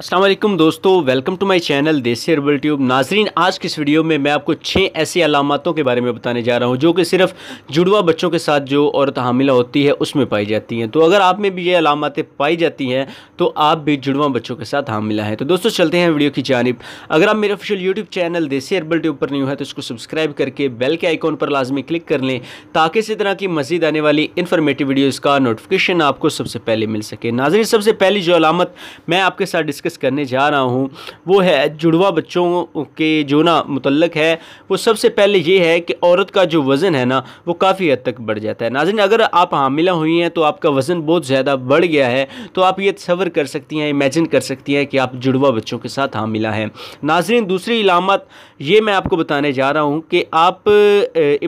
असलम दोस्तों welcome to my channel Desi Herbal Tube नाजरीन आज की इस वीडियो में मैं आपको छः ऐसी अलामतों के बारे में बताने जा रहा हूँ जो कि सिर्फ जुड़वा बच्चों के साथ जो औरत हामिला होती है उसमें पाई जाती हैं तो अगर आप में भी ये अलामतें पाई जाती हैं तो आप भी जुड़वा बच्चों के साथ हामिला है तो दोस्तों चलते हैं वीडियो की जानब अगर आप मेरे official YouTube channel Desi Herbal Tube पर न्यू है तो उसको सब्सक्राइब करके बेल के आइकॉन पर लाजमी क्लिक कर लें ताकि इसी तरह की मजीद आने वाली इन्फॉर्मेटिव वीडियोज़ का नोटिफिकेशन आपको सबसे पहले मिल सके नाजरीन सबसे पहली जो अलामत मैं आपके साथ डिस्कस डिस्कस करने जा रहा हूँ वो है जुड़वा बच्चों के जो ना मुतल है वो सबसे पहले ये है कि औरत का जो वज़न है ना वो काफ़ी हद तक बढ़ जाता है नाजन अगर आप हामिला हुई हैं तो आपका वज़न बहुत ज़्यादा बढ़ गया है तो आप ये तस्वर कर सकती हैं इमेजिन कर सकती हैं कि आप जुड़वा बच्चों के साथ हामिला हैं नाजरीन दूसरी इलामत ये मैं आपको बताने जा रहा हूँ कि आप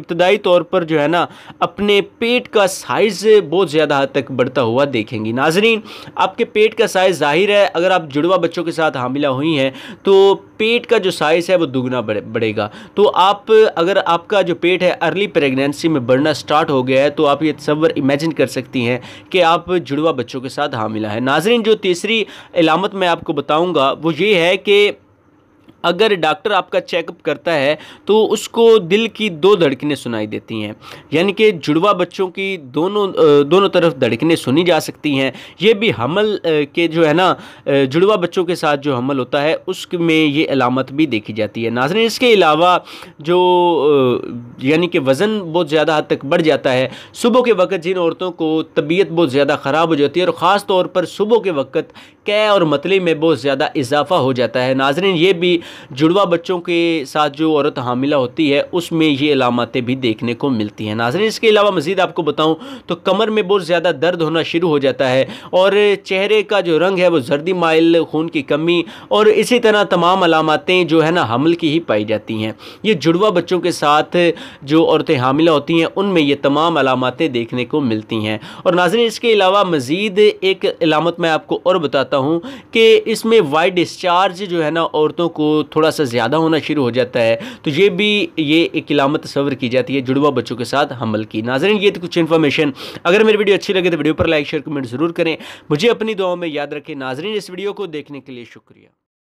इब्तदाई तौर पर जो है ना अपने पेट का साइज़ बहुत ज़्यादा हद तक बढ़ता हुआ देखेंगी नाजरीन आपके पेट का साइज़ ज़ाहिर है अगर आप जुड़वा विधवा बच्चों के साथ हामिला हुई हैं तो पेट का जो साइज़ है वो दुगना बढ़ेगा तो आप अगर आपका जो पेट है अर्ली प्रेगनेंसी में बढ़ना स्टार्ट हो गया है तो आप ये तस्वर इमेजिन कर सकती हैं कि आप जुड़वा बच्चों के साथ हामिला है नाजरीन जो तीसरी अलामत मैं आपको बताऊँगा वो ये है कि अगर डॉक्टर आपका चेकअप करता है तो उसको दिल की दो धड़कने सुनाई देती हैं यानी कि जुड़वा बच्चों की दोनों दोनों तरफ धड़कनें सुनी जा सकती हैं ये भी हमल के जो है ना जुड़वा बच्चों के साथ जो हमल होता है उसमें ये अलामत भी देखी जाती है नाजन इसके अलावा जो यानी कि वज़न बहुत ज़्यादा हद तक बढ़ जाता है सुबह के वक्त जिन औरतों को तबीयत बहुत ज़्यादा ख़राब हो जाती है और ख़ास तौर पर सुबह के वक्त कै और मतली में बहुत ज़्यादा इजाफा हो जाता है नाजरन ये भी जुड़वा बच्चों के साथ जो औरत हामिला होती है उसमें ये अलामतें भी देखने को मिलती हैं नाजरन इसके अलावा मज़ीद आपको बताऊँ तो कमर में बहुत ज़्यादा दर्द होना शुरू हो जाता है और चेहरे का जो रंग है वो जर्दी माइल खून की कमी और इसी तरह तमाम अलामतें जो है ना हमल की ही पाई जाती हैं ये जुड़वा बच्चों के साथ जो औरतें हामिला होती हैं उनमें ये तमाम अलामतें देखने को मिलती हैं और नाजरन इसके अलावा मज़ीद एक अलामत मैं आपको और बताता हूँ कि इसमें वाइट डिस्चार्ज जो है ना औरतों को थोड़ा सा ज़्यादा होना शुरू हो जाता है तो ये भी ये एक इलामत सवर की जाती है जुड़वा बच्चों के साथ हमल की नाजरन ये तो कुछ इन्फॉर्मेशन अगर मेरी वीडियो अच्छी लगे तो वीडियो पर लाइक शेयर कमेंट ज़रूर करें मुझे अपनी दुआओं में याद रखें नाजरन इस वीडियो को देखने के लिए शुक्रिया